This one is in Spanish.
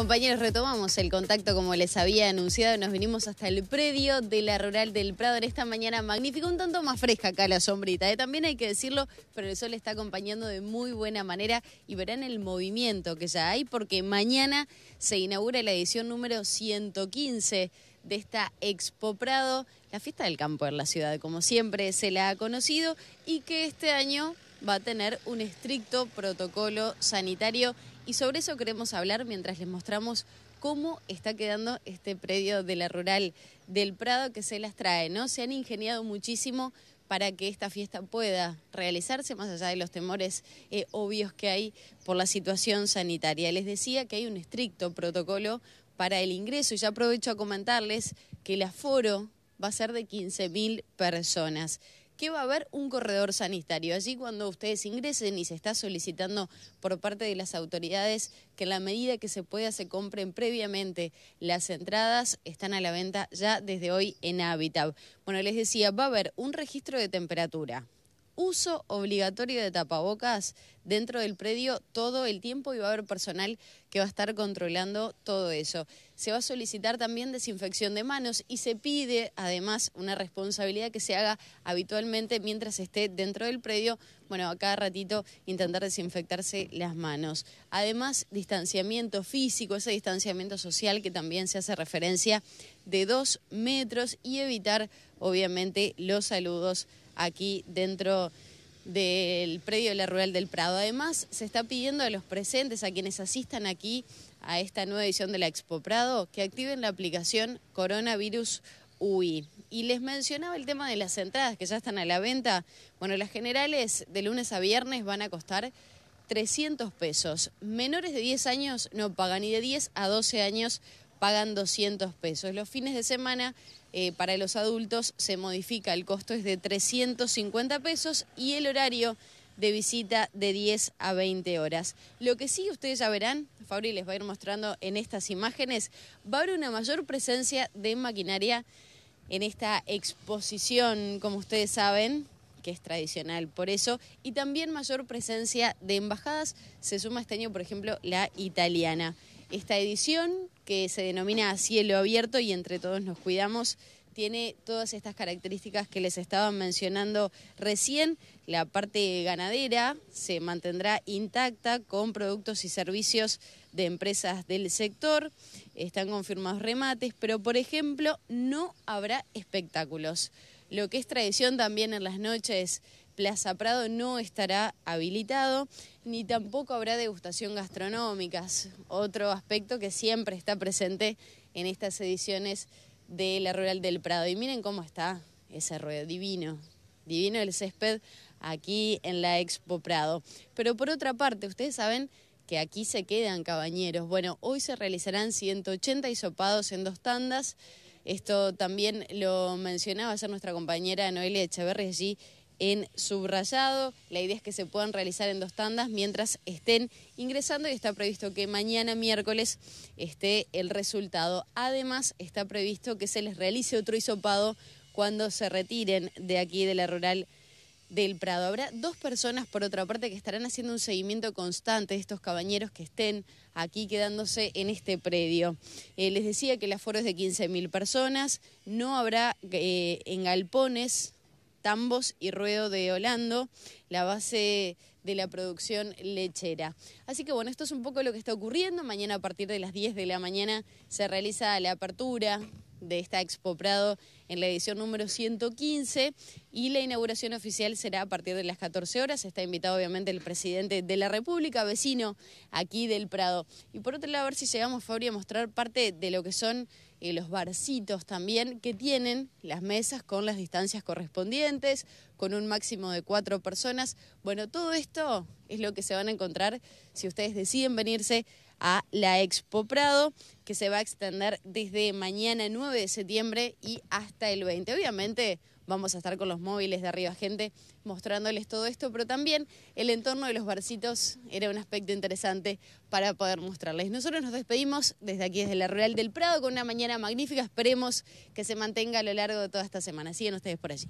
Compañeros, retomamos el contacto como les había anunciado. Nos vinimos hasta el predio de la rural del Prado en esta mañana magnífica, un tanto más fresca acá la sombrita. ¿eh? También hay que decirlo, pero el sol está acompañando de muy buena manera y verán el movimiento que ya hay porque mañana se inaugura la edición número 115 de esta Expo Prado, la fiesta del campo en la ciudad, como siempre se la ha conocido y que este año va a tener un estricto protocolo sanitario y sobre eso queremos hablar mientras les mostramos cómo está quedando este predio de la rural del Prado que se las trae, ¿no? Se han ingeniado muchísimo para que esta fiesta pueda realizarse, más allá de los temores eh, obvios que hay por la situación sanitaria. Les decía que hay un estricto protocolo para el ingreso y ya aprovecho a comentarles que el aforo va a ser de 15.000 personas que va a haber un corredor sanitario. Allí cuando ustedes ingresen y se está solicitando por parte de las autoridades que en la medida que se pueda se compren previamente las entradas, están a la venta ya desde hoy en Habitat. Bueno, les decía, va a haber un registro de temperatura, uso obligatorio de tapabocas dentro del predio todo el tiempo y va a haber personal que va a estar controlando todo eso. Se va a solicitar también desinfección de manos y se pide además una responsabilidad que se haga habitualmente mientras esté dentro del predio. Bueno, a cada ratito intentar desinfectarse las manos. Además, distanciamiento físico, ese distanciamiento social que también se hace referencia de dos metros y evitar obviamente los saludos aquí dentro del predio de la Rural del Prado. Además, se está pidiendo a los presentes, a quienes asistan aquí a esta nueva edición de la Expo Prado, que activen la aplicación Coronavirus UI. Y les mencionaba el tema de las entradas que ya están a la venta. Bueno, las generales de lunes a viernes van a costar 300 pesos. Menores de 10 años no pagan y de 10 a 12 años pagan 200 pesos. Los fines de semana eh, para los adultos se modifica, el costo es de 350 pesos y el horario de visita de 10 a 20 horas. Lo que sí ustedes ya verán, Fabri les va a ir mostrando en estas imágenes, va a haber una mayor presencia de maquinaria en esta exposición, como ustedes saben, que es tradicional por eso, y también mayor presencia de embajadas. Se suma este año, por ejemplo, la italiana. Esta edición, que se denomina Cielo Abierto y Entre Todos Nos Cuidamos, tiene todas estas características que les estaba mencionando recién. La parte ganadera se mantendrá intacta con productos y servicios de empresas del sector. Están confirmados remates, pero por ejemplo no habrá espectáculos. Lo que es tradición también en las noches Plaza Prado no estará habilitado ni tampoco habrá degustación gastronómicas, otro aspecto que siempre está presente en estas ediciones de la Rural del Prado. Y miren cómo está ese ruedo divino, divino el césped aquí en la Expo Prado. Pero por otra parte, ustedes saben que aquí se quedan cabañeros. Bueno, hoy se realizarán 180 hisopados en dos tandas. Esto también lo mencionaba ayer nuestra compañera Noelia Echeverri allí en subrayado. La idea es que se puedan realizar en dos tandas mientras estén ingresando y está previsto que mañana miércoles esté el resultado. Además, está previsto que se les realice otro hisopado cuando se retiren de aquí de la rural del Prado. Habrá dos personas, por otra parte, que estarán haciendo un seguimiento constante de estos cabañeros que estén aquí quedándose en este predio. Eh, les decía que el aforo es de 15.000 personas, no habrá eh, en galpones tambos y ruedo de Holando, la base de la producción lechera. Así que bueno, esto es un poco lo que está ocurriendo. Mañana a partir de las 10 de la mañana se realiza la apertura de esta Expo Prado en la edición número 115 y la inauguración oficial será a partir de las 14 horas. Está invitado obviamente el presidente de la República, vecino aquí del Prado. Y por otro lado, a ver si llegamos, Fabri, a mostrar parte de lo que son los barcitos también, que tienen las mesas con las distancias correspondientes, con un máximo de cuatro personas. Bueno, todo esto es lo que se van a encontrar si ustedes deciden venirse a la Expo Prado, que se va a extender desde mañana 9 de septiembre y hasta el 20. Obviamente vamos a estar con los móviles de arriba gente mostrándoles todo esto, pero también el entorno de los barcitos era un aspecto interesante para poder mostrarles. Nosotros nos despedimos desde aquí, desde la Real del Prado, con una mañana magnífica. Esperemos que se mantenga a lo largo de toda esta semana. Siguen ustedes por allí.